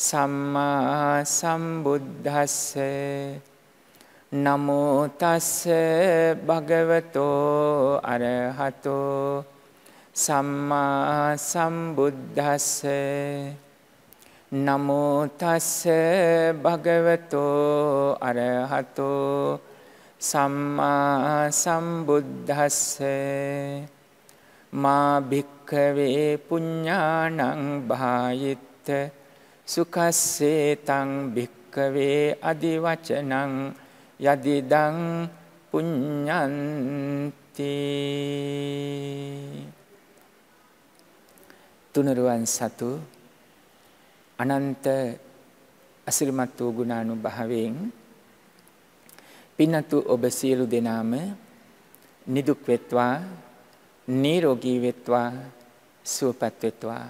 සම්මා සම්බුද්ධස්ස නමෝ තස්ස භගවතෝ අරහතෝ සම්මා සම්බුද්ධස්ස නමෝ තස්ස භගවතෝ අරහතෝ සම්මා සම්බුද්ධස්ස මා භික්ඛවේ පුඤ්ඤාණං භායිත්‍ත සුකස්සේ තං භික්කවේ අධිවචනං යදිදං පුඤ්ඤන්ති තුනරුවන් සතු අනන්ත අසිරිමත් වූ ගුණානුභාවයෙන් පින්නතු ඔබ සියලු දෙනාම නිදුක් වෙත්වා නිරෝගී වෙත්වා සුවපත් වෙත්වා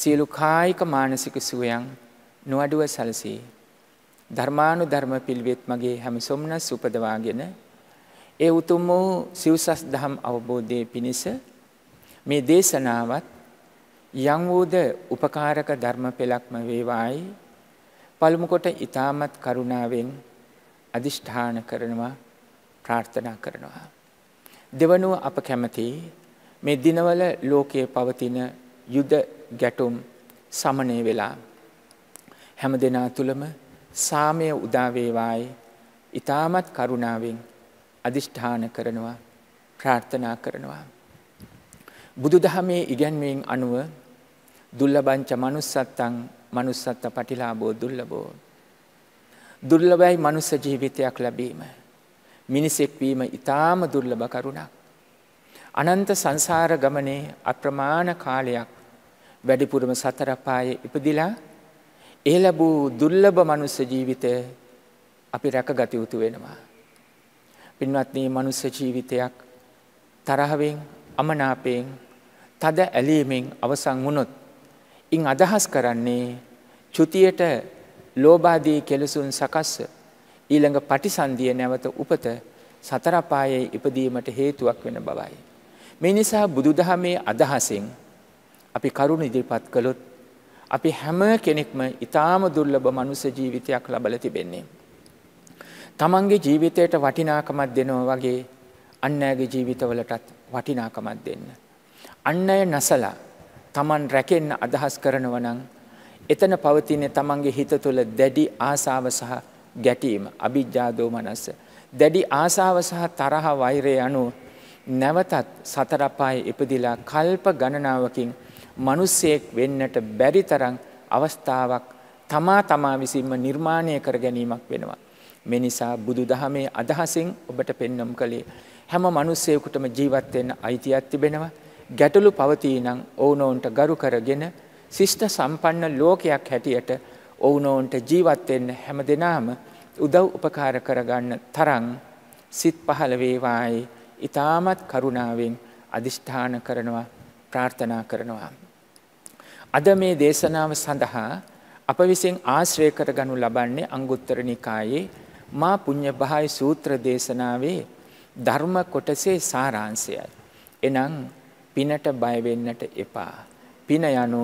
සියලු කායික මානසික සුවයන් නොඅඩුව සැලසේ. ධර්මානු ධර්ම පිළිවෙත් මගේ හැම සොම්නස් උපදවාගෙන ඒ උතුම් වූ සිව්සස් දහම් අවබෝධය පිණිස මේ දේශනාවත් යං වූද උපකාරක ධර්ම පෙළක්ම වේවායි පළමු කොට ඊ타මත් කරුණාවෙන් අදිෂ්ඨාන කරනවා ප්‍රාර්ථනා කරනවා දෙවනුව අප කැමති මේ දිනවල ලෝකයේ පවතින යුද ගැටුම් සමනය වෙලා. හැම දෙනා තුළම සාමය උදාවේවායි ඉතාමත් කරුණාවෙන් අධිෂ්ඨාන කරනවා ප්‍රාර්ථනා කරනවා. බුදු දහමේ ඉගැන්වීෙන් අනුව දුල්ලබංච මනුස්සත්තං මනුස්සත්ත පටිලාබෝ දුල්ලබෝ. දුර්ලබයි මනුස්ස ජීවිතයක් ලැබීම. මිනිසෙක් වීම ඊටාම දුර්ලභ කරුණක්. අනන්ත සංසාර ගමනේ අප්‍රමාණ කාලයක් වැඩිපුරම සතර පායේ ඉපදිලා ඒ ලැබූ දුර්ලභ මනුස්ස ජීවිතය අපි රැකගත යුතු වෙනවා. පින්වත්නි මනුස්ස ජීවිතයක් තරහවෙන් අමනාපයෙන් තද ඇලීමෙන් අවසන් වුණොත් ඉන් අදහස් කරන්නේ චුතියට ලෝබාදී කෙලසුන් සකස්ස ඊළඟ පටිසන්ධිය නැවත උපත සතර පායේ ඉපදීමට හේතුවක් වෙන බවයි. මේ නිසා බුදුදහමේ අදහසෙන් අපි කරුණ ඉදිරිපත් කළොත් අපි හැම කෙනෙක්ම ඉතාම දුර්ලභ මනුස ජීවිතයක් ලබල තිබෙන්නේ. තමන්ගේ ජීවිතයට වටිනාකමත් දෙනවා වගේ අන්නෑගේ ජීවිතවලටත් වටිනාකමත් දෙන්න. අන්න අය නසලා තමන් රැකෙන්න අදහස් කරනවනං එතන පවතින තමන්ගේ හිත තුළ දැඩි ආසාව සහ ගැටීම අභිජ්ජාදෝ මනස්ස. දැඩි ආසාව සහ තරහ වෛරය අනුව නැවතත් සතරපායි ඉපදිලා කල්ප ගණනාවකින් මිනිසෙක් වෙන්නට බැරි තරම් අවස්ථාවක් තමා තමා විසින්ම නිර්මාණය කර ගැනීමක් වෙනවා. මේ නිසා බුදුදහමේ අදහසින් ඔබට පෙන්නම් කළේ හැම මිනිසෙකුටම ජීවත් වෙන්න අයිතියක් තිබෙනවා. ගැටලු පවතිනනම් ඔවුනොවුන්ට ගරු කරගෙන ශිෂ්ට සම්පන්න ලෝකයක් හැටියට ඔවුනොවුන්ට ජීවත් වෙන්න හැමදෙනාම උදව් උපකාර කරගන්න තරම් සිත් පහළ වේවායි ඊටමත් කරුණාවෙන් අදිෂ්ඨාන කරනවා ප්‍රාර්ථනා කරනවා අද මේ දේශනාව සඳහා අප විසින් ආශ්‍රය කරගනු ලබන්නේ අංගුත්තර නිකායේ මා පුඤ්ඤභාය සූත්‍ර දේශනාවේ ධර්ම කොටසේ සාරාංශයයි. එනම් පිනට බය වෙන්නට එපා. පින යනු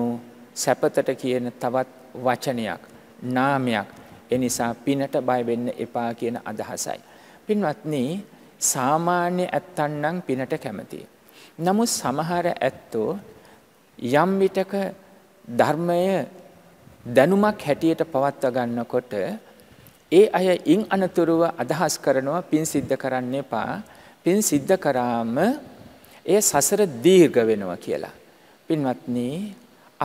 සැපතට කියන තවත් වචනයක්, නාමයක්. ඒ නිසා පිනට බය වෙන්න එපා කියන අදහසයි. පින්වත්නි, සාමාන්‍ය ඇත්තන් නම් පිනට කැමතියි. නමුත් සමහර ඇත්තෝ යම් විටක ධර්මය දැනුමක් හැටියට පවත්ව ගන්නකොට ඒ අය ඉන් අනතුරුව අදහස් කරනවා පින් සිද්ධ කරන්න එපා. පින් සිද්ධ කරාම ඒ සසර දීර්ඝ වෙනවා කියලා. පින්වත්නි,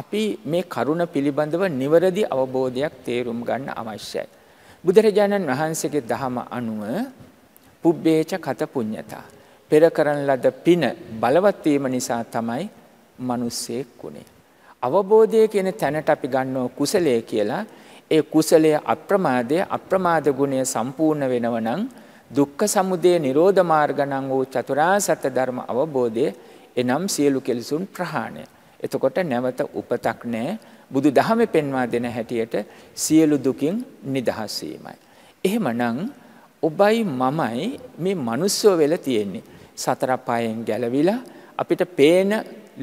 අපි මේ කරුණ පිළිබඳව නිවැරදි අවබෝධයක් තේරුම් ගන්න අවශ්‍යයි. බුදුරජාණන් වහන්සේගේ දහම අනුව පුබ්බේච කත පුඤ්ඤතා පෙර කරන ලද පින බලවත් වීම නිසා තමයි මිනිස්සෙක් වුනේ. අවබෝධය කියන තැනට අපි ගන්නෝ කුසලය කියලා. ඒ කුසලය අප්‍රමාදය අප්‍රමාද ගුණය සම්පූර්ණ වෙනව නම් දුක්ඛ සමුදය නිරෝධ මාර්ග නම් වූ චතුරාර්ය සත්‍ය ධර්ම අවබෝධය එනම් සියලු කෙලෙසුන් ප්‍රහාණය. එතකොට නැවත උපතක් නැහැ. බුදු දහමේ පෙන්වා දෙන හැටියට සියලු දුකින් නිදහස් වීමයි. එහෙමනම් ඔබයි මමයි මේ මනුස්සය වෙලා තියෙන්නේ. සතර පායෙන් ගැලවිලා අපිට පේන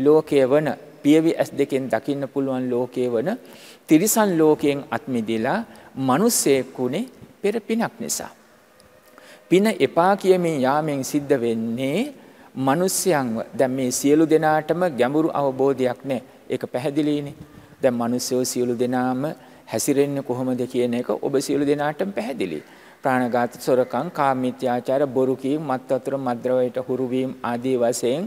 ලෝකය වන පියවි ඇස් දෙකෙන් දකින්න පුළුවන් ලෝකයේ වන තිරිසන් ලෝකයෙන් අත්මිදිලා මිනිස්සෙක් උනේ පෙර පිනක් නිසා. පින එපා කියමින් යාමෙන් සිද්ධ වෙන්නේ මිනිස්යන්ව. දැන් මේ සියලු දෙනාටම ගැඹුරු අවබෝධයක් නැහැ. ඒක පැහැදිලිනේ. දැන් මිනිස්සෝ සියලු දෙනාම හැසිරෙන්නේ කොහොමද කියන එක ඔබ සියලු දෙනාටම පැහැදිලියි. ප්‍රාණඝාත, සොරකම්, කාමීත්‍යාචාර, බොරු කීම්, මත්වතුර, මද්ද්‍රවයට හුරු වීම ආදී වශයෙන්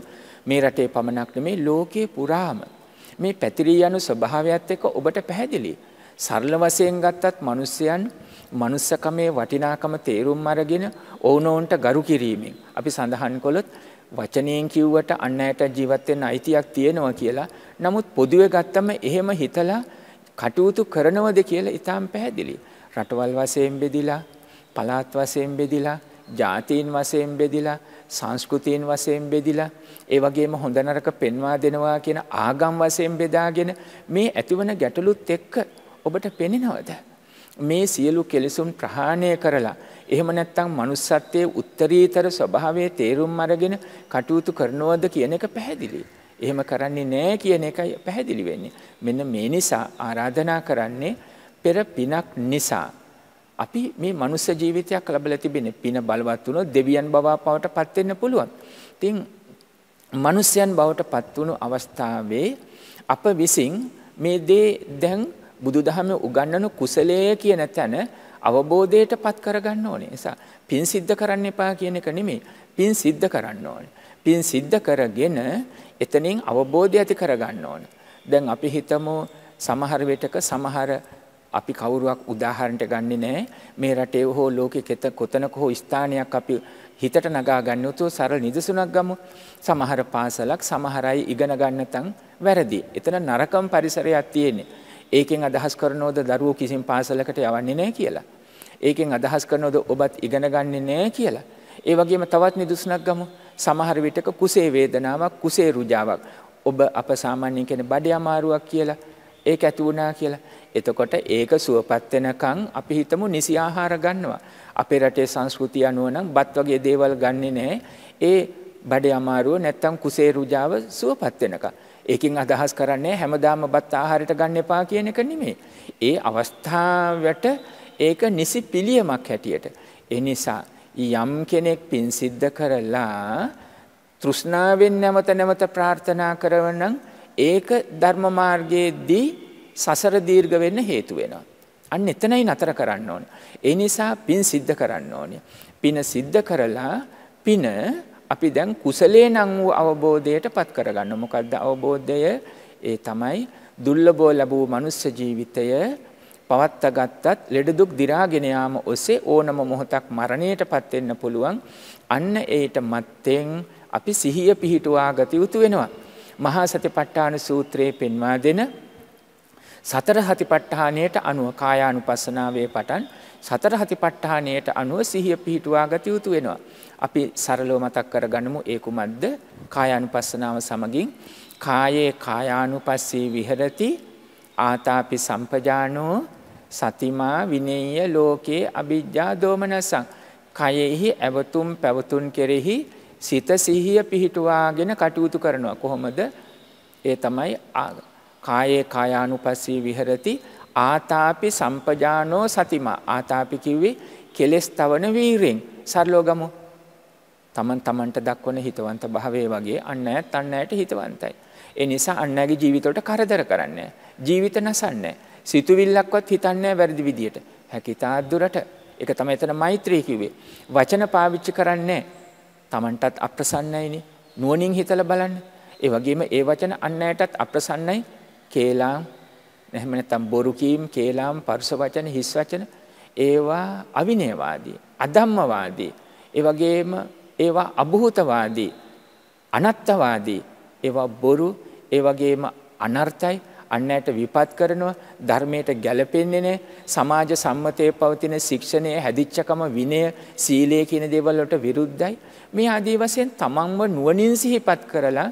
මේ රටේ පමණක් නෙමේ ලෝකයේ පුරාම මේ පැතිරී යන ස්වභාවයත් එක්ක ඔබට පැහැදිලි. සරල වශයෙන් ගත්තත් මිනිසයන් මනුස්සකමේ වටිනාකම තේරුම් අරගෙන ඕනෝන්ට ගරු කිරීමෙන් අපි සඳහන් කළොත් වචනයෙන් කිව්වට අන් අයට ජීවත් වෙන්න අයිතියක් තියෙනවා කියලා. නමුත් පොදුවේ ගත්තම එහෙම හිතලා කටයුතු කරනවද කියලා ඊටාම් පැහැදිලි. රටවල් වශයෙන් බෙදිලා, පළාත් වශයෙන් බෙදිලා, ජාතීන් වසයෙන් බෙදිලා සංස්කෘතියන් වසයෙන් බෙදිලා ඒ වගේම හොඳ නරක පෙන්වා දෙනවා කියන ආගම් වසයෙන් බෙදාගෙන මේ ඇතිවන ගැටලුත් එක්ක ඔබට පෙනෙනවද. මේ සියලු කෙලෙසුම් ප්‍රහාණය කරලා එහෙම නැත්තම් මනුස්සත්වයේ උත්තරීතර ස්වභාවයේ තේරුම් අරගෙන කටයුතු කරනවද කියන එක පැහැදිලි. එහෙම කරන්නේ නෑ කියන එකයි පැහැදිලි වෙන්නේ. මෙන්න මේ නිසා ආරාධනා කරන්නේ පෙර පිනක් නිසා අපි මේ මනුස්ස ජීවිතයක් ලැබලා තිබෙන්නේ පින බලවත් වුණොත් දෙවියන් බවවට පත් වෙන්න පුළුවන්. ඉතින් මනුස්සයන් බවට පත් වුණු අවස්ථාවේ අප විසින් මේ දේ දැන් බුදුදහම උගන්වන කුසලය කියන තැන අවබෝධයට පත් කරගන්න ඕනේ. නිසා පින් සිද්ධ කරන්න එපා කියන එක නෙමෙයි. පින් සිද්ධ කරන්න ඕනේ. පින් සිද්ධ කරගෙන එතනින් අවබෝධය ඇති කරගන්න ඕනේ. දැන් අපි හිතමු සමහර වෙටක සමහර අපි කවුරුවක් උදාහරණට ගන්නෙ නැහැ. මේ රටේ හෝ ලෝකෙ කෙත කොතනක හෝ ස්ථානයක් අපි හිතට නගා ගන්න උතු සරල නිදසුනක් ගමු. සමහර පාසලක් සමහර අය ඉගෙන ගන්න තන් වැරදි. එතන නරකම් පරිසරයක් තියෙන්නේ. ඒකෙන් අදහස් කරනෝද දරුවෝ කිසිම පාසලකට යවන්නේ නැහැ කියලා. ඒකෙන් අදහස් කරනෝද ඔබත් ඉගෙන ගන්නෙ නැහැ කියලා. ඒ වගේම තවත් නිදසුනක් ගමු. සමහර විටක කුසේ වේදනාවක් කුසේ රුජාවක් ඔබ අප සාමාන්‍යයෙන් කියන බඩේ අමාරුවක් කියලා ඒක ඇති වුණා කියලා. එතකොට ඒක සුවපත් වෙනකන් අපි හිතමු නිසි ආහාර ගන්නවා. අපේ රටේ සංස්කෘතිය අනුව නම් බත් වගේ දේවල් ගන්නෙ නෑ. ඒ බඩේ අමාරුව නැත්තම් කුසේ රුජාව සුවපත් වෙනකන්. ඒකින් අදහස් කරන්නේ හැමදාම බත් ආහාරයට ගන්න එපා කියන එක නෙමෙයි. ඒ අවස්ථාවට ඒක නිසි පිළියමක් හැටියට. ඒ නිසා යම් කෙනෙක් පින් සිද්ධ කරලා තෘෂ්ණාවෙන් නැවත නැවත ප්‍රාර්ථනා කරවනම් ඒක ධර්ම මාර්ගයේදී සසර දීර්ඝ වෙන්න හේතු වෙනවා. අන්න එතනයි නතර කරන්න ඕනේ. ඒ නිසා පින් සිද්ධ කරන්න ඕනේ. පින සිද්ධ කරලා පින අපි දැන් කුසලේ නම් වූ අවබෝධයට පත් කරගන්න. මොකද්ද අවබෝධය? ඒ තමයි දුර්ලභව ලැබූ මනුෂ්‍ය ජීවිතය පවත්වාගත්තත් ලෙඩ දුක් දිරාගෙන යාම ඔසේ ඕනම මොහොතක් මරණයටපත් වෙන්න පුළුවන්. අන්න ඒට මත්තෙන් අපි සිහිය පිහිටුවා ගත යුතු වෙනවා. මහා සතිපට්ඨාන සූත්‍රයේ පෙන්වා දෙන සතර හතිපට්ඨානයට අනුව කායානුපස්සනාවේ පටන් සතර හතිපට්ඨානයට අනුව සිහිය පිහිටුවා ගත යුතු වෙනවා. අපි සරලව මතක් කරගන්නමු ඒ කුමක්ද? කායානුපස්සනාව සමගින් කායේ කායානුපස්සී විහෙරති ආතාපි සම්පජානෝ සතිමා විනේය ලෝකේ අවිජ්ජා දෝමනසං කයෙහි ඇවතුම් පැවතුම් කෙරෙහි සිත සිහිය පිහිටුවාගෙන කටයුතු කරනවා කොහොමද ඒ තමයි කායේ කායානුපස්සී විහෙරති ආතාපි සම්පජානෝ සතිමා ආතාපි කිව්වේ කෙලෙස් තවන වීරෙන් සරලව ගමු තමන් තමන්ට දක්වන හිතවන්ත භාවයේ වගේ අන්න ඇත් අන්න ඇයට හිතවන්තයි ඒ නිසා අන්නගේ ජීවිතවලට කරදර කරන්නේ ජීවිත නසන්නේ සිතුවිල්ලක්වත් හිතන්නේ වැරදි විදියට හැකිතා දුරට ඒක තමයි එතන මෛත්‍රී කිව්වේ වචන පාවිච්චි කරන්නේ නැහැ Tamanටත් අප්‍රසන්නයිනේ. නුවණින් හිතලා බලන්න. ඒ වගේම ඒ වචන අන් අයටත් අප්‍රසන්නයි. කේලාම් එහෙම නැත්නම් බොරු කීම්, කේලාම්, පරුස වචන, හිස් වචන ඒවා අවිනයවාදී, අධම්මවාදී. ඒ වගේම ඒවා අභූතවාදී, අනත්තවාදී, ඒවා බොරු, ඒ වගේම අනර්ථයි අන් අයට විපත් කරනවා ධර්මයට ගැලපෙන්නේ නැහැ සමාජ සම්මතයේ පවතින ශික්ෂණයේ හැදිච්චකම විනය සීලය කියන දේවල් වලට විරුද්ධයි මේ ආදී වශයෙන් තමන්ව නුවණින් සිහිපත් කරලා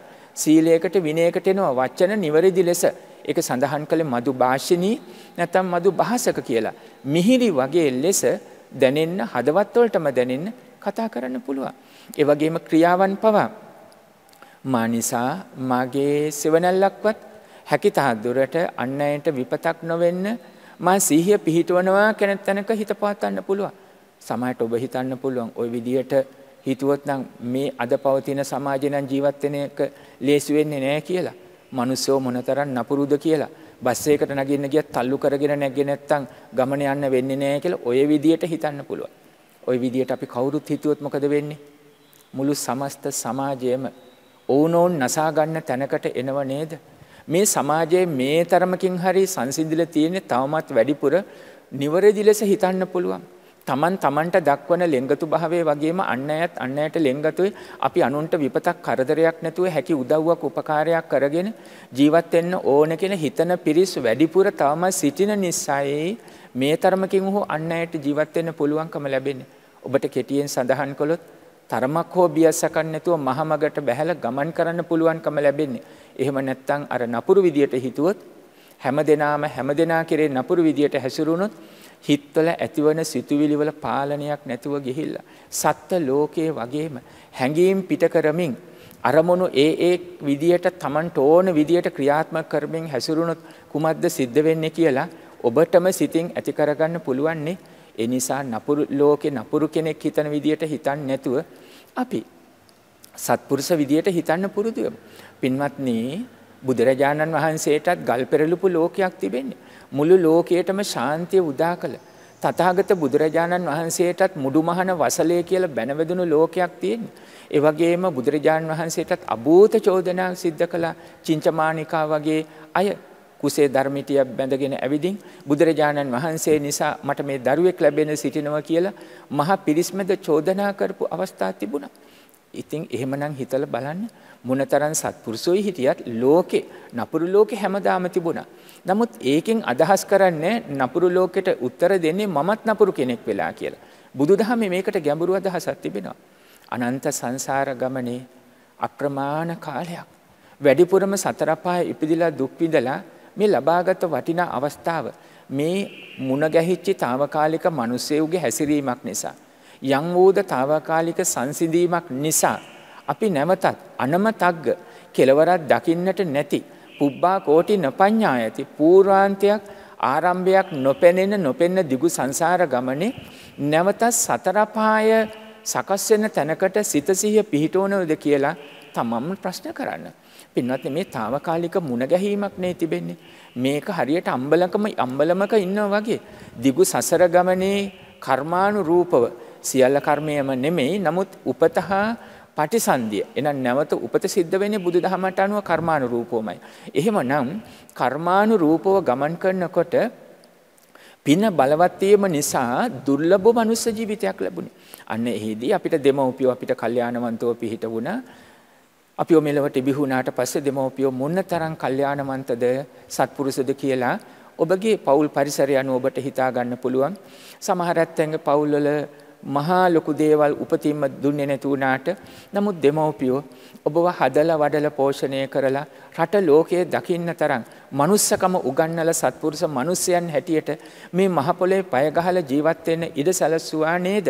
සීලයකට විනයකට එනවා වචන නිවැරදි ලෙස ඒක සඳහන් කළේ මధు භාෂණී නැත්නම් මధు භාෂක කියලා මිහිරි වගේ ලෙස දැනෙන්න හදවත් වලටම දැනෙන්න කතා කරන්න පුළුවන් ඒ වගේම ක්‍රියාවන් පවා මා නිසා මාගේ සෙවණැල්ලක්වත් හැකිතා දුරට අන් අයට විපතක් නොවෙන්න මා සිහිය පිහිටුවනවා කෙන තැනක හිත පවත්වන්න පුළුවන්. සමහරට ඔබ හිතන්න පුළුවන් ওই විදියට හිතුවොත් නම් මේ අද පවතින සමාජය නම් ජීවත් වෙන එක ලේසි වෙන්නේ නැහැ කියලා. මිනිස්සෝ මොනතරම් නපුරුද කියලා. බස් එකකට නැගින්න ගියත් තල්ලු කරගෙන නැග්ගේ නැත්තම් ගමන යන්න වෙන්නේ නැහැ කියලා ওই විදියට හිතන්න පුළුවන්. ওই විදියට අපි කවුරුත් හිතුවොත් මොකද වෙන්නේ? මුළු සමස්ත සමාජයම ඕනෝන් නසා ගන්න තැනකට එනව නේද? මේ සමාජයේ මේ තරමකින් හරි සංසිඳිල තියෙන්නේ තවමත් වැඩිපුර නිවැරදි ලෙස හිතන්න පුළුවන්. තමන් තමන්ට දක්වන ලෙංගතු භාවය වගේම අන්න අයත් අන්න අයට ලෙංගතුයි අපි අනුන්ට විපතක් කරදරයක් නැතුව හැකි උදව්වක් උපකාරයක් කරගෙන ජීවත් වෙන්න ඕන කියන හිතන පිරිස් වැඩිපුර තවම සිටින නිසායි මේ තරමකින් හෝ අන්න අයට ජීවත් වෙන්න පුළුවන්කම ලැබෙන්නේ. ඔබට කෙටියෙන් සඳහන් කළොත් තරමක් හෝ බියසකන් නැතුව මහමගට බැහැලා ගමන් කරන්න පුළුවන්කම ලැබෙන්නේ. එහෙම නැත්නම් අර නපුරු විදියට හිතුවොත් හැම දෙනාම හැම දෙනා කෙරේ නපුරු විදියට හැසිරුණොත් හිත්වල ඇතිවන සිතුවිලි වල පාලනයක් නැතුව ගිහිල්ලා සත්ත්ව ලෝකයේ වගේම හැඟීම් පිට කරමින් අරමුණු ඒ ඒ විදියට Tamanට ඕන විදියට ක්‍රියාත්මක කරමින් හැසිරුණොත් කුමක්ද සිද්ධ වෙන්නේ කියලා ඔබටම සිතින් ඇති කරගන්න පුළුවන්නේ ඒ නිසා නපුරු ලෝකේ නපුරු කෙනෙක් හිතන විදියට හිතන්නේ නැතුව අපි සත්පුරුෂ විදියට හිතන්න පුරුදු වෙමු පින්වත්නි බුදුරජාණන් වහන්සේටත් ගල් පෙරළුපු ලෝකයක් තිබෙන්නේ. මුළු ලෝකයටම ශාන්තිය උදා කළ. තථාගත බුදුරජාණන් වහන්සේටත් මුඩුමහන වසලය කියලා බැනවැදුණු ලෝකයක් තියෙන. ඒ වගේම බුදුරජාණන් වහන්සේටත් අභූත චෝදනාවක් සිද්ධ කළා චින්චමානිකා වගේ අය කුසේ ධර්මිතිය බැඳගෙන ඇවිදින් බුදුරජාණන් වහන්සේ නිසා මට මේ දරුවෙක් ලැබෙන සිටිනවා කියලා මහා පිරිස්මෙද චෝදනා කරපු අවස්ථා තිබුණා. ඉතින් එහෙමනම් හිතලා බලන්න මොනතරම් සත්පුරුෂෝයි හිටියත් ලෝකේ නපුරු ලෝකේ හැමදාම තිබුණා. නමුත් ඒකෙන් අදහස් කරන්නේ නපුරු ලෝකෙට උත්තර දෙන්නේ මමත් නපුරු කෙනෙක් වෙලා කියලා. බුදුදහමේ මේකට ගැඹුරු අදහසක් තිබෙනවා. අනන්ත සංසාර ගමනේ අප්‍රමාණ කාලයක් වැඩිපුරම සතර පාය ඉපිදලා දුක් විඳලා මේ ලබාගත් වටිනා අවස්ථාව මේ මුණ ගැහිච්චි తాවකාලික මිනිසෙව්ගේ හැසිරීමක් නිසා යම් වූද తాවකාලික සංසිඳීමක් නිසා අපි නැවතත් අනමතග්ග කෙලවරක් දකින්නට නැති පුබ්බා කෝටි නපඤ්ඤා යති පූර්වාන්තයක් ආරම්භයක් නොපෙනෙන නොපෙන්න දිගු සංසාර ගමනේ නැවතත් සතරපාය සකස් වෙන තැනකට සිත සිහිය පිහිටවනවද කියලා තමම ප්‍රශ්න කරන්න. පින්වත්නි මේ తాවකාලික මුණ ගැහිමක් නේ තිබෙන්නේ. මේක හරියට අම්බලකම අම්බලමක ඉන්නවා වගේ. දිගු සසර ගමනේ කර්මානුරූපව සියල්ල කර්මයම නෙමෙයි නමුත් උපත හා පටිසන්ධිය එනම් නැවත උපත සිද්ධ වෙන්නේ බුදුදහමට අනුව කර්මානුරූපවමයි. එහෙමනම් කර්මානුරූපව ගමන් කරනකොට පින බලවත් වීම නිසා දුර්ලභ මනුස්ස ජීවිතයක් ලැබුණේ. අන්න එහිදී අපිට දෙමව්පියෝ අපිට කල්යාණවන්තව පිහිට වුණා. අපිව මෙලවට බිහුණාට පස්සේ දෙමව්පියෝ මොනතරම් කල්යාණවන්තද සත්පුරුෂද කියලා ඔබගේ පවුල් පරිසරය අනුව ඔබට හිතා ගන්න පුළුවන්. සමහර ඇත්තන්ගේ පවුල්වල මහා ලොකු දේවල් උපතින්ම දුන්නේ නැති වුණාට නමුත් දෙමව්පියෝ ඔබව හදලා වඩලා පෝෂණය කරලා රට ලෝකයේ දකින්න තරම් manussකම උගන්වලා සත්පුරුෂ මිනිසයන් හැටියට මේ මහ පොළේ පය ගහලා ජීවත් වෙන්න ඉඩ සැලසුවා නේද?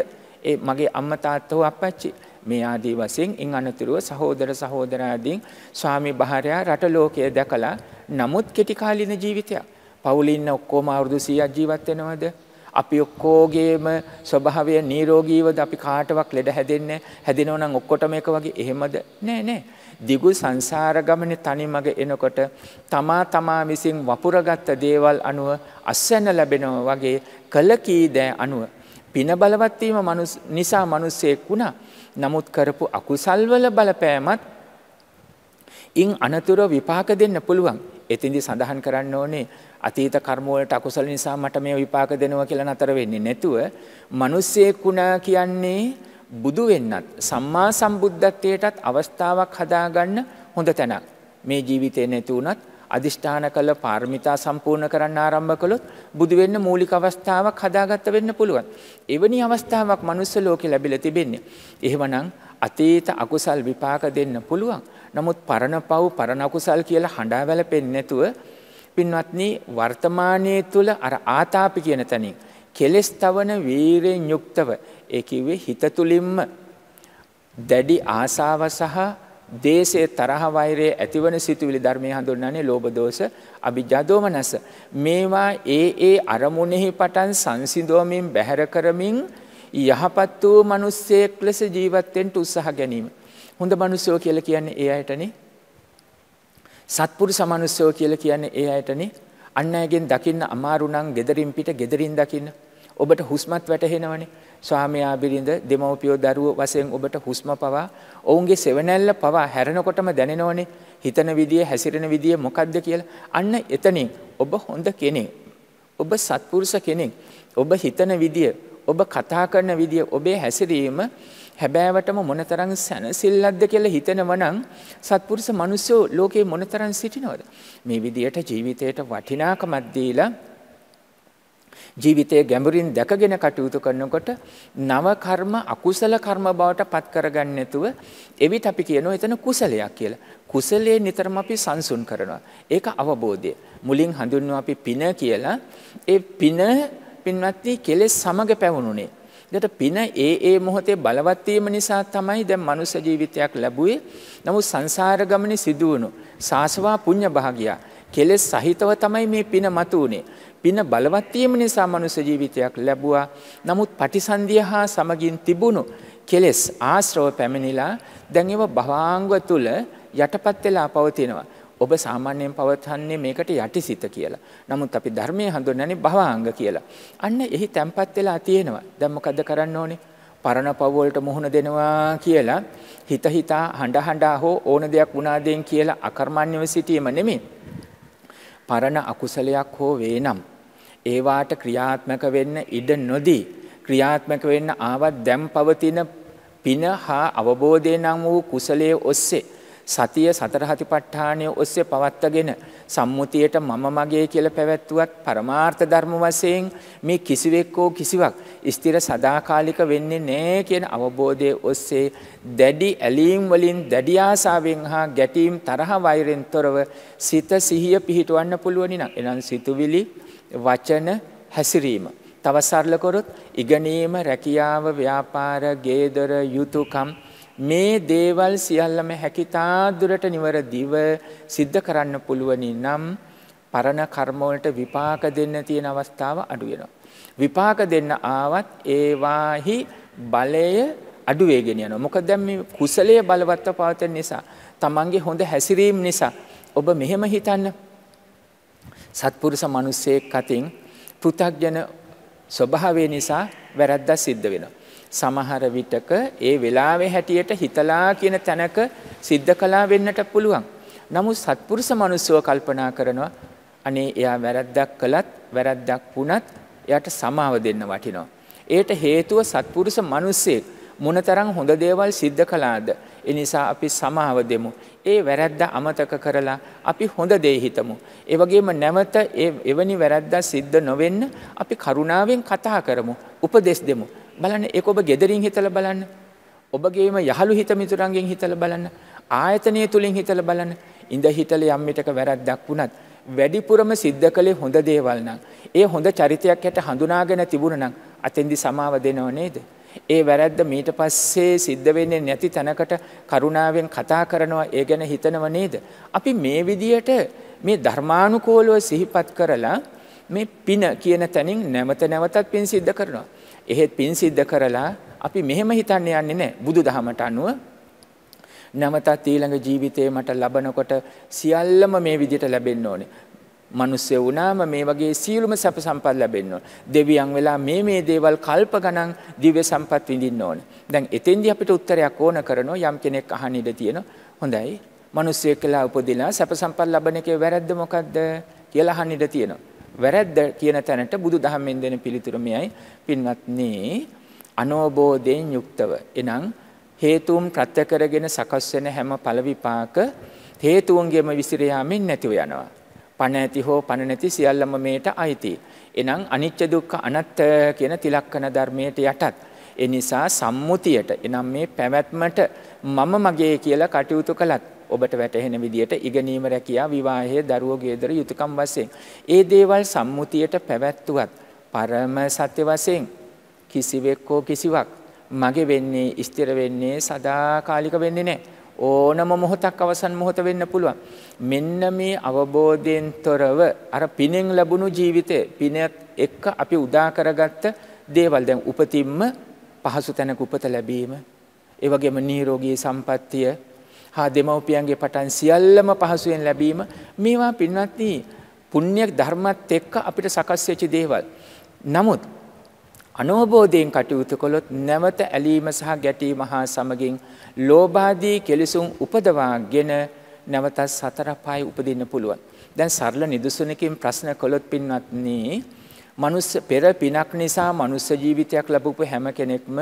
ඒ මගේ අම්මා තාත්තෝ අපච්චි මේ ආදී වශයෙන් ඉන් අනතුරුව සහෝදර සහෝදරාදීන් ස්වාමි භාර්යා රට ලෝකයේ දැකලා නමුත් කෙටි කාලින ජීවිතයක් පවුලින් ඔක්කොම අවුරුදු 100ක් ජීවත් වෙනවද? අපි ඔක්කොගේම ස්වභාවය නිරෝගීවද අපි කාටවත් ලෙඩ හැදෙන්නේ හැදෙනව නම් ඔක්කොටම එක වගේ එහෙමද නෑ නෑ දිගු සංසාර ගමනේ තනිමග එනකොට තමා තමා විසින් වපුරගත්ත දේවල් අනුව අස්වැන්න ලැබෙනවා වගේ කල කීදෑ අනුව පින බලවත් වීම නිසා මිනිස්සෙක් වුණා නමුත් කරපු අකුසල්වල බලපෑමත් ඉන් අනතුරු විපාක දෙන්න පුළුවන් එතෙන්දි සඳහන් කරන්න ඕනේ අතීත කර්ම වලට අකුසල නිසා මට මේ විපාක දෙනවා කියලා නතර වෙන්නේ නැතුව මිනිස්සෙක් වුණා කියන්නේ බුදු වෙන්නත් සම්මා සම්බුද්ධත්වයටත් අවස්ථාවක් හදාගන්න හොඳ තැනක්. මේ ජීවිතේ නැති වුණත් අදිෂ්ඨාන කළ පාර්මිතා සම්පූර්ණ කරන්න ආරම්භ කළොත් බුදු වෙන්න මූලික අවස්ථාවක් හදාගත්ත වෙන්න පුළුවන්. එවැනි අවස්ථාවක් මනුස්ස ලෝකේ ලැබිලා තිබෙන්නේ. එහෙමනම් අතීත අකුසල් විපාක දෙන්න පුළුවන්. නමුත් පරණ පව් පරණ අකුසල් කියලා හඬා වැළපෙන්නේ නැතුව පින්වත්නි වර්තමානයේ තුල අර ආතාපි කියන තැනින් කෙලස් තවන වීරයෙන් යුක්තව ඒ කිව්වේ හිත තුලින්ම දැඩි ආසාව සහ දේශයේ තරහ වෛරය ඇතිවන සිතුවිලි ධර්මයේ හඳුන්වන්නේ ලෝභ දෝෂ අභිජ්ජා දෝමනස මේවා ඒ ඒ අරමුණෙහි පටන් සංසිඳවමින් බැහැර කරමින් යහපත් වූ මිනිසෙක් ලෙස ජීවත් වෙන්න උත්සාහ ගැනීම හොඳ මිනිසෝ කියලා කියන්නේ ඒ අයටනේ සත්පුරු සමනුස්සයෝ කියලා කියන්නේ ඒ අයටනේ. අන්න අයගෙන් දකින්න අමාරු නම් gederin පිට gederin දකින්න. ඔබට හුස්මත් වැටහෙනවනේ. ස්වාමියා බිරිඳ දෙමව්පියෝ දරුවෝ වශයෙන් ඔබට හුස්ම පවා ඔවුන්ගේ සෙවණැල්ල පවා හැරෙනකොටම දැනෙනවනේ. හිතන විදිය හැසිරෙන විදිය මොකද්ද කියලා. අන්න එතනින් ඔබ හොඳ කෙනෙක්. ඔබ සත්පුරුෂ කෙනෙක්. ඔබ හිතන විදිය, ඔබ කතා කරන විදිය, ඔබේ හැසිරීම හැබෑවටම මොනතරං සැනසිල්ලද්ද කියල හිතෙනවනං සත්පුරුස මනුස්සෝ ලෝකයේ මොනතරන් සිටිනවද. මේ විදියට ජීවිතයට වටිනාකමත්දීලා ජීවිතය ගැඹුරින් දැකගෙන කටයුතු කරනකොට නවකර්ම අකුසල කර්ම බවට පත් කරගන්න නැතුව එවිට අපි කියනවා එතන කුසලයක් කියලා. කුසලයේ නිතරම අපි සංසුන් කරනවා. ඒක අවබෝධය. මුලින් හඳුන්වනවා අපි පින කියලා. ඒ පින පින්වත්නි කෙලෙස් සමග පැවුණුනේ. ගට පින ඒ ඒ මොහොතේ බලවත්වීම නිසා තමයි දැන් මනුස ජීවිතයක් ලැබුවේ නමුත් සංසාර ගමනේ සිදුවුණු සාසවා පුඤ්ඤ භාගියා කෙලෙස් සහිතව තමයි මේ පින මතුවුනේ පින බලවත්වීම නිසා මනුස ජීවිතයක් ලැබුවා නමුත් පටිසන්ධිය හා සමගින් තිබුණු කෙලෙස් ආශ්‍රව පැමිණිලා දැන් ඒව භවාංග තුල යටපත් වෙලා පවතිනවා ඔබ සාමාන්‍යයෙන් පවත්න්නේ මේකට යටිසිත කියලා. නමුත් අපි ධර්මයේ හඳුන්වන්නේ භවාංග කියලා. අන්න එහි තැම්පත් වෙලා තියෙනවා. දැන් මොකද කරන්න ඕනේ? පරණ පව වලට මුහුණ දෙනවා කියලා හිත හිතා හඬ හඬා හෝ ඕන දෙයක් වුණාදෙන් කියලා අකර්මණ්‍යව සිටීම නෙමෙයි. පරණ අකුසලයක් හෝ වේනම් ඒ වාට ක්‍රියාත්මක වෙන්න ඉඩ නොදී ක්‍රියාත්මක වෙන්න ආවත් දැන් පවතින පින හා අවබෝධය නම් වූ කුසලයේ ඔස්සේ සතිය සතර හතිපට්ඨානය ඔස්සේ පවත්වාගෙන සම්මුතියට මම මගේ කියලා පැවැත්වුවත් පරමාර්ථ ධර්ම වශයෙන් මේ කිසිවෙක් හෝ කිසිවක් ස්ථිර සදාකාලික වෙන්නේ නැහැ කියන අවබෝධය ඔස්සේ දැඩි ඇලීම් වලින් දැඩි ආසාවෙන් හා ගැටීම් තරහ වෛරෙන් තොරව සිත සිහිය පිහිටවන්න පුළුවන් නම් එනම් සිතුවිලි වචන හැසිරීම තව සරල කරොත් ඉගෙනීම රැකියාව ව්‍යාපාර ගේදර යුතුයකම් මේ දේවල් සියල්ලම හැකිතා දුරට නිවරදිව සිද්ධ කරන්න පුළුවනි නම් පරණ කර්ම වලට විපාක දෙන්න තියෙන අවස්ථාව අඩු වෙනවා. විපාක දෙන්න ආවත් ඒවාහි බලය අඩු වෙගෙන යනවා. මොකද දැන් මේ කුසලයේ බලවත්ව පවතින නිසා, තමන්ගේ හොඳ හැසිරීම නිසා ඔබ මෙහෙම හිතන්න. සත්පුරුෂ මිනිස්සෙක් අතින් පෘථග්ජන ස්වභාවය නිසා වැරද්දක් සිද්ධ වෙනවා. සමහර විටක ඒ වෙලාවේ හැටියට හිතලා කියන තැනක සිද්ධ කළා වෙන්නට පුළුවන්. නමුත් සත්පුරුෂ මනුස්සව කල්පනා කරනවා අනේ එයා වැරද්දක් කළත් වැරද්දක් වුණත් එයාට සමාව දෙන්න වටිනවා. ඒට හේතුව සත්පුරුෂ මනුස්සයෙක් මොනතරම් හොඳ දේවල් සිද්ධ කළාද එනිසා අපි සමාව දෙමු. ඒ වැරැද්ද අමතක කරලා අපි හොඳ දේ හිතමු. ඒ වගේම නැවත ඒ එවැනි වැරැද්ද සිද්ධ නොවෙන්න අපි කරුණාවෙන් කතා කරමු. උපදෙස් දෙමු. බලන්න ඒක ඔබ gederin හිතලා බලන්න. ඔබගේම යහළු හිත මිතුරන්ගෙන් හිතලා බලන්න. ආයතනය තුලින් හිතලා බලන්න. ඉඳ හිතල යම් විටක වැරැද්දක් වුණත් වැඩිපුරම සිද්ධ කළේ හොඳ දේවල් නම් ඒ හොඳ චරිතයක් යට හඳුනාගෙන තිබුණ නම් අතෙන්දි සමාව දෙනව නේද? ඒ වැරද්ද මීට පස්සේ සිද්ධ වෙන්නේ නැති තැනකට කරුණාවෙන් කතා කරනවා ඒ ගැන හිතනව නේද? අපි මේ විදියට මේ ධර්මානුකූලව සිහිපත් කරලා මේ පින කියන තැනින් නැවත නැවතත් පින් සිද්ධ කරනවා. එහෙත් පින් සිද්ධ කරලා අපි මෙහෙම හිතන්න යන්නේ නැහැ. බුදුදහමට අනුව නැවතත් ඊළඟ ජීවිතේ මට ලබනකොට සියල්ලම මේ විදිහට ලැබෙන්න ඕනේ. මනුස්සය වුණාම මේ වගේ සියලුම සැප සම්පත් ලැබෙන්න ඕන. දෙවියන් වෙලා මේ මේ දේවල් කල්ප ගණන් දිව්‍ය සම්පත් විඳින්න ඕන. දැන් එතෙන්දී අපිට උත්තරයක් ඕන කරනවා යම් කෙනෙක් අහන්න ඉඩ තියෙන. හොඳයි. මනුස්සයෙක් කියලා උපදිනා සැප සම්පත් ලබන එකේ වැරද්ද මොකද්ද කියලා අහන්න ඉඩ තියෙනවා. වැරද්ද කියන තැනට බුදුදහමෙන් දෙන පිළිතුර මෙයයි. පින්වත්නි, අනෝබෝධයෙන් යුක්තව. එනම් හේතුන් ප්‍රත්‍ය කරගෙන සකස් වෙන හැම ඵල විපාක හේතුන්ගේම විසිර යාමෙන් නැතිව යනවා. පණ ඇති හෝ පණ නැති සියල්ලම මේට අයිති. එනම් අනිච්ච දුක්ඛ අනාත්ත කියන තිලක්කන ධර්මයට යටත්. ඒ නිසා සම්මුතියට එනම් මේ පැවැත්මට මම මගේ කියලා කටයුතු කළත් ඔබට වැටහෙන විදියට ඉගෙනීම රැකියා විවාහය දරුවෝ ගේදර යුතුයකම් වශයෙන් ඒ දේවල් සම්මුතියට පැවැත්තුවත් පරම සත්‍ය වශයෙන් කිසිවෙක් හෝ කිසිවක් මගේ වෙන්නේ ස්ථිර වෙන්නේ සදාකාලික වෙන්නේ නැහැ ඕනම මොහොතක් අවසන් මොහොත වෙන්න පුළුවන්. මෙන්න මේ අවබෝධයෙන් තොරව අර පිනෙන් ලැබුණු ජීවිතය පිනත් එක්ක අපි උදා කරගත්ත දේවල් දැන් උපතින්ම පහසු තැනක උපත ලැබීම, ඒ වගේම නිරෝගී සම්පත්තිය, හා දෙමව්පියන්ගේ පටන් සියල්ලම පහසුවෙන් ලැබීම මේවා පින්වත්නි පුණ්‍ය ධර්මත් එක්ක අපිට සකස් වෙච්ච දේවල්. නමුත් අනෝබෝධයෙන් කටයුතු කළොත් නැවත ඇලීම සහ ගැටීම හා සමගින් ලෝබාදී කෙලෙසුම් උපදවාගෙන නැවතත් සතර පායි උපදින්න පුළුවන්. දැන් සරල නිදසුනකින් ප්‍රශ්න කළොත් පින්වත්නි, මනුස්ස පෙර පිනක් නිසා මනුස්ස ජීවිතයක් ලැබපු හැම කෙනෙක්ම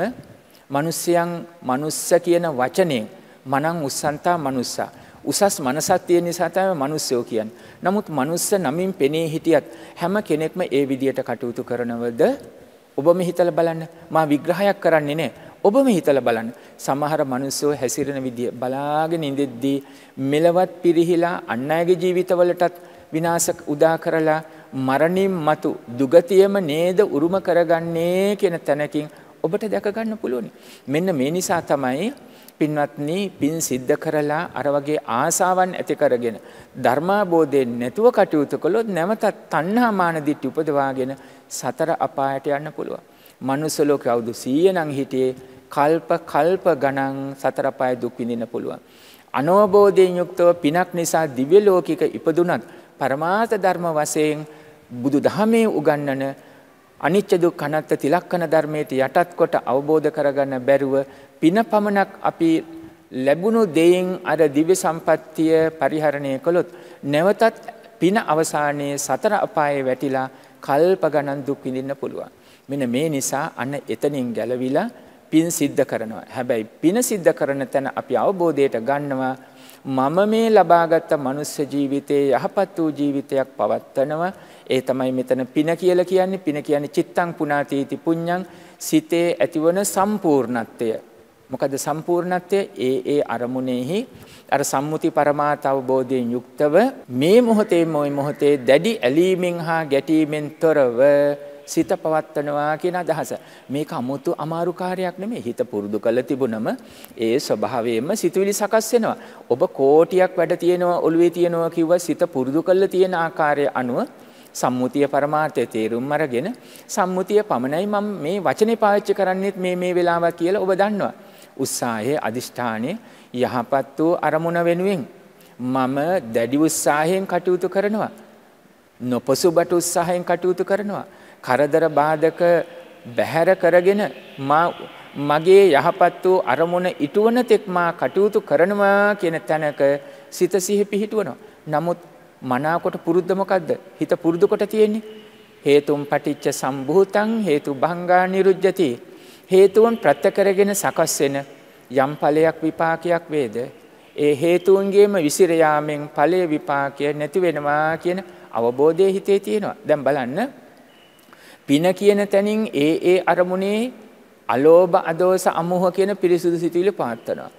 මිනිසයන් මනුස්ස කියන වචනේ මනං උස්සන්තා මනුස්සා උසස් මනසක් තියෙන නිසා තමයි මිනිස්සයෝ කියන්නේ. නමුත් මනුස්ස නමින් පෙනී හිටියත් හැම කෙනෙක්ම ඒ විදියට කටයුතු කරනවද ඔබම හිතල බලන්න මා විග්‍රහයක් කරන්නේ නෑ ඔබම හිතල බලන්න සමහර මනුස්සෝ හැසිරෙන විදිය බලාගෙන ඉඳෙද්දී මෙලවත් පිරිහිලා අන් අයගේ ජීවිතවලටත් විනාශක උදා කරලා මරණින් මතු දුගතියම නේද උරුම කරගන්නේ කියන තැනකින් ඔබට දැක ගන්න පුළුවනි. මෙන්න මේ නිසා තමයි පින්වත්නි පින් සිද්ධ කරලා අර වගේ ආසාවන් ඇති කරගෙන ධර්මාබෝධයෙන් නැතුව කටයුතු කළොත් නැවතත් තණ්හා මාන දිට්ඨි උපදවාගෙන සතර අපායට යන්න පුළුවන්. මනුස්ස ලෝකේ අවුරුදු 100 නම් හිටියේ කල්ප කල්ප ගණන් සතර අපාය දුක් විඳින්න පුළුවන්. අනෝබෝධයෙන් යුක්තව පිනක් නිසා දිව්‍ය ලෝකික ඉපදුනත් පරමාර්ථ ධර්ම වශයෙන් බුදු දහමේ උගන්වන අනිච්ච දුක්ඛ අනාත්ත තිලක්කන ධර්මයට යටත් කොට අවබෝධ කරගන්න බැරුව පින පමණක් අපි ලැබුණු දෙයින් අර දිව්‍ය සම්පත්තිය පරිහරණය කළොත් නැවතත් පින අවසානයේ සතර අපායේ වැටිලා කල්ප ගණන් දුක් විඳින්න පුළුවන්. මෙන්න මේ නිසා අන්න එතනින් ගැලවිලා පින් සිද්ධ කරනවා. හැබැයි පින සිද්ධ කරන තැන අපි අවබෝධයට ගන්නවා මම මේ ලබාගත්ත මනුස්්‍ය ජීවිතයේ යහපත් වූ ජීවිතයක් පවත්වනවා. ඒ තමයි මෙතන පින කියලා කියන්නේ පින කියන්නේ චිත්තං පුනාතීති පුඤ්ඤං සිතේ ඇතිවන සම්පූර්ණත්වය මොකද සම්පූර්ණත්වය ඒ ඒ අරමුණෙහි අර සම්මුති පරමාර්ථ අවබෝධයෙන් යුක්තව මේ මොහොතේ මොයි මොහොතේ දැඩි ඇලීමෙන් හා ගැටීමෙන් තොරව සිත පවත්වනවා කියන අදහස. මේක 아무තු අමාරු කාර්යයක් නෙමෙයි. හිත පුරුදු කළ තිබුණම ඒ ස්වභාවයෙන්ම සිතුවිලි සකස් වෙනවා. ඔබ කෝටියක් වැඩ තියෙනවා ඔළුවේ තියෙනවා කිව්ව සිත පුරුදු කළ තියෙන ආකාරය අනුව සම්මුතිය පරමාර්ථය තේරුම් අරගෙන සම්මුතිය පමණයි මම මේ වචනේ පාවිච්චි කරන්නේත් මේ මේ වෙලාව කියලා ඔබ දන්නවා. උත්සාහයේ අදිෂ්ඨානයේ යහපත් වූ අරමුණ වෙනුවෙන් මම දැඩි උත්සාහයෙන් කටයුතු කරනවා. නොපසුබට උත්සාහයෙන් කටයුතු කරනවා. කරදර බාධක බැහැර කරගෙන මා මගේ යහපත් වූ අරමුණ ඉටුවන තෙක් මා කටයුතු කරනවා කියන තැනක සිත සිහි පිහිටුවනවා. නමුත් මනාකොට පුරුද්ද මොකද්ද? හිත පුරුදු කොට තියෙන්නේ. හේතුම් පටිච්ච සම්භූතං හේතු භංගා නිරුජ්ජති හේතුවන් ප්‍රත්‍යකරගෙන සකස් වෙන යම් ඵලයක් විපාකයක් වේද ඒ හේතුන්ගේම විසිර යාමෙන් ඵලයේ විපාකය නැති වෙනවා කියන අවබෝධය හිතේ තියෙනවා. දැන් බලන්න පින කියන තැනින් ඒ ඒ අරමුණේ අලෝභ අදෝස අමෝහ කියන පිරිසුදු සිතුවිලි පාත් වෙනවා.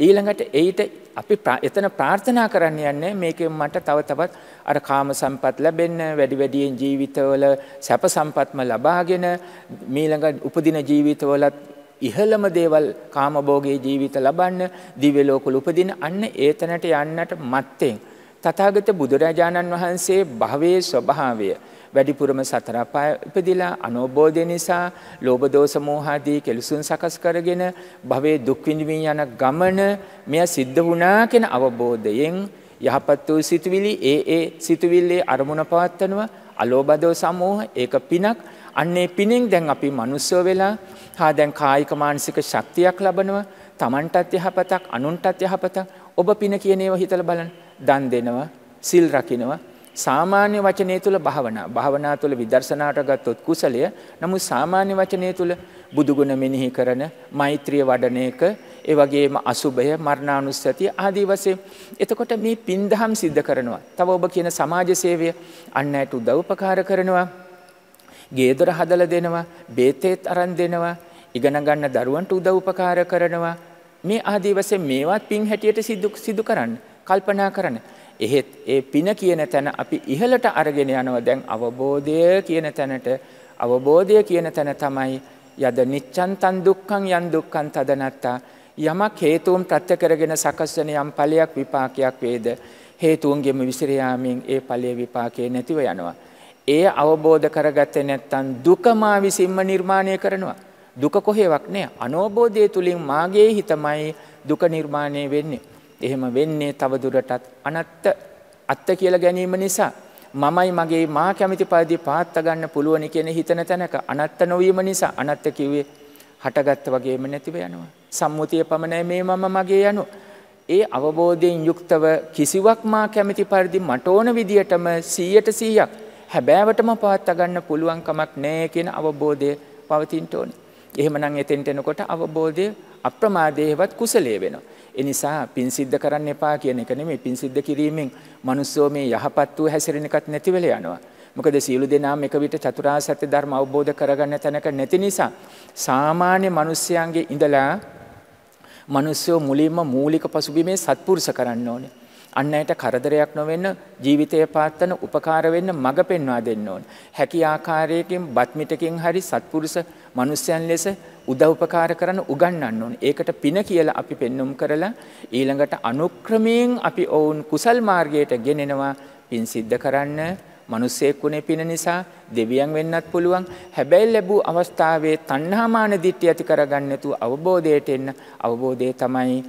ඊළඟට එයිට අපි එතන ප්‍රාර්ථනා කරන්න යන්නේ මේකෙන් මට තව තවත් අර කාම සම්පත් ලැබෙන්න වැඩි වැඩියෙන් ජීවිතවල සැප සම්පත්ම ලබාගෙන මීළඟ උපදින ජීවිතවලත් ඉහළම දේවල් කාමභෝගී ජීවිත ලබන්න දිව්‍ය ලෝකවල උපදින අන්න ඒතනට යන්නට මත්තෙන් තථාගත බුදුරජාණන් වහන්සේ භවයේ ස්වභාවය වැඩිපුරම සතර පාය ඉපදිලා අනෝබෝධය නිසා ලෝභ දෝෂ මෝහාදී කෙලසුන් සකස් කරගෙන භවයේ දුක් විඳින්න යන ගමන මෙය සිද්ධ වුණා කියන අවබෝධයෙන් යහපත් වූ සිතුවිලි ඒ ඒ සිතුවිල්ලේ අරමුණ පවත්නවා අලෝභ දෝෂ මෝහ ඒක පිනක් අන්නේ පිනෙන් දැන් අපි මනුස්සය වෙලා හා දැන් කායික මානසික ශක්තියක් ලබනවා Tamanටත් යහපතක් අනුන්ටත් යහපතක් ඔබ පින කියන ඒවා හිතලා බලන්න දන් දෙනවා සිල් රකින්නවා සාමාන්‍ය වචනය තුළ භාවනා භාවනා තුළ විදර්ශනාට ගත්තොත් කුසලය නමුත් සාමාන්‍ය වචනය තුළ බුදුගුණ මෙනෙහි කරන මෛත්‍රිය වඩන එක ඒ වගේම අසුභය මරණානුස්සතිය ආදී වශයෙන් එතකොට මේ පින්දහම් සිද්ධ කරනවා තව ඔබ කියන සමාජ සේවය අන් අයට උදව්පකාර කරනවා ගේදොර හදලා දෙනවා බේතේත් අරන් දෙනවා ඉගෙන ගන්න දරුවන්ට උදව්පකාර කරනවා මේ ආදී වශයෙන් මේවත් පින් හැටියට සිදු කරන්න කල්පනා කරන්න එහෙත් ඒ පින කියන තැන අපි ඉහළට අරගෙන යනවා දැන් අවබෝධය කියන තැනට අවබෝධය කියන තැන තමයි යද නිච්චන්තන් දුක්ඛං යන් දුක්ඛං තදනත්තා යමක් හේතුන් ප්‍රත්‍ය කරගෙන සකස් වෙන යම් ඵලයක් විපාකයක් වේද හේතුන්ගෙම විසිර යාමෙන් ඒ ඵලයේ විපාකේ නැතිව යනවා ඒ අවබෝධ කරගත්තේ නැත්නම් දුක මා විසින්ම නිර්මාණය කරනවා දුක කොහෙවක් නෑ අනෝබෝධය තුලින් මාගේ හිතමයි දුක නිර්මාණය වෙන්නේ එහෙම වෙන්නේ තවදුරටත් අනත්ත අත්ත කියල ගැනීම නිසා. මමයි මගේ මා කැමති පදි පාත්තගන්න පුළුවනි කියෙන හිතන තැනක අනත්ත නොවීම නිසා අනත්ත කිවේ හටගත්ත වගේම නැතිව යනවා. සම්මුතිය පමණයි මේ මම මගේ යනු. ඒ අවබෝධයෙන් යුක්තව කිසිවක් මා කැමති පරිදි මට ඕන විදිහටම සීයට සීයක් හැබෑවටම පාත්තගන්න පුළුවන්කමක් නෑ කියෙන අවබෝධය පවතින්ට ඕනි. එහෙමනං එතෙන්ටෙනකොට අවබෝධය අප්‍රමාදයහෙවත් කුසලේ වෙනවා. ඒ නිසා පින් සිද්ධ කරන්න එපා කියන එක නෙමෙයි පින් සිද්ධ කිරීමෙන් මනුස්සෝ මේ යහපත් වූ හැසිරෙන එකත් නැති වෙලා යනවා. මොකද සියලු දෙනාම එක විට චතුරාර්ය සත්‍ය ධර්ම අවබෝධ කරගන්න තැනක නැති නිසා සාමාන්‍ය මිනිස්යාගේ ඉඳලා මිනිස්සෝ මුලින්ම මූලික පසුබිමේ සත්පුරුෂ කරන්න ඕනේ. අන් අයට කරදරයක් නොවෙන්න ජීවිතය පාත්තන උපකාර වෙන්න මඟ පෙන්වා දෙන්න ඕන. හැකි ආකාරයකින් බත්මිටකින් හරි සත්පුරුෂ මිනිස්යන් ලෙස උදව්පකාර කරන උගන්වන්න ඕන. ඒකට පින කියලා අපි පෙන්눔 කරලා ඊළඟට අනුක්‍රමයෙන් අපි ඔවුන් කුසල් මාර්ගයට ගෙනෙනවා පින් සිද්ධ කරන්න මනුස්සයෙක් වුණේ පින නිසා දෙවියන් වෙන්නත් පුළුවන්. හැබැයි ලැබූ අවස්ථාවේ තණ්හාමාන දිට්ඨිය ඇති කරගන්න නැතුව අවබෝධයට එන්න අවබෝධය තමයි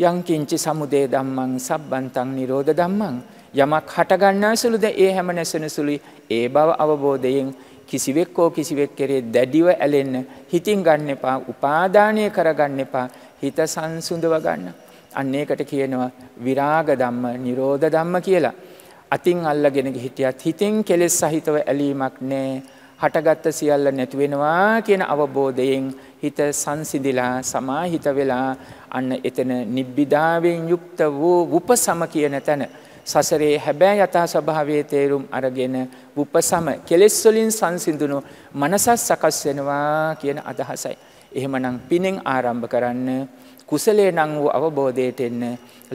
යංකින්චි සමුදේ දම්මං සබ්බන්තං නිරෝධ දම්මං යමක් හටගන්නා සුළුද ඒ හැම නැසෙන සුළුයි ඒ බව අවබෝධයෙන් කිසිවෙක් හෝ කිසිවෙක් කෙරේ දැඩිව ඇලෙන්න හිතින් ගන්න එපා උපාදානය කරගන්න එපා හිත සංසුඳව ගන්න. අන්න ඒකට කියනවා විරාග ධම්ම නිරෝධ ධම්ම කියලා. අතින් අල්ලගෙන හිටියත් හිතින් කෙලෙස් සහිතව ඇලීමක් නෑ. හටගත්ත සියල්ල නැතිවෙනවා කියන අවබෝධයෙන් හිත සංසිඳිලා සමාහිත වෙලා අන්න එතන නිබ්බිදාවෙන් යුක්ත වූ උපසම කියන තැන සසරේ හැබෑ යථා ස්වභාවයේ තේරුම් අරගෙන උපසම කෙලෙස් වලින් සංසිඳුණු මනසක් සකස් වෙනවා කියන අදහසයි. එහෙමනම් පිනෙන් ආරම්භ කරන්න කුසලේ නම් වූ අවබෝධයට එන්න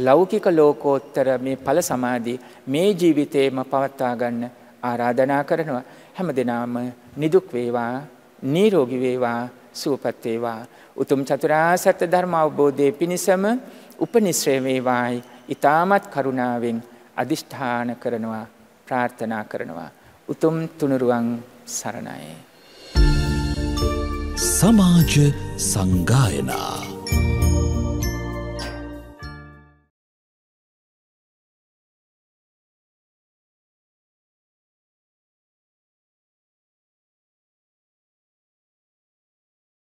ලෞකික ලෝකෝත්තර මේ ඵල සමාධි මේ ජීවිතේම පවත්වා ගන්න ආරාධනා කරනවා. හැම දිනාම නිදුක් වේවා, නිරෝගී වේවා, සුවපත් වේවා. උතුම් චතුරාර්ය සත්‍ය ධර්ම අවබෝධයේ පිණසම උපනිශ්‍රේ වේවායි ඊ타මත් කරුණාවෙන් අදිෂ්ඨාන කරනවා ප්‍රාර්ථනා කරනවා උතුම් තුනුරුවන් සරණයි සමාජ සංගායනා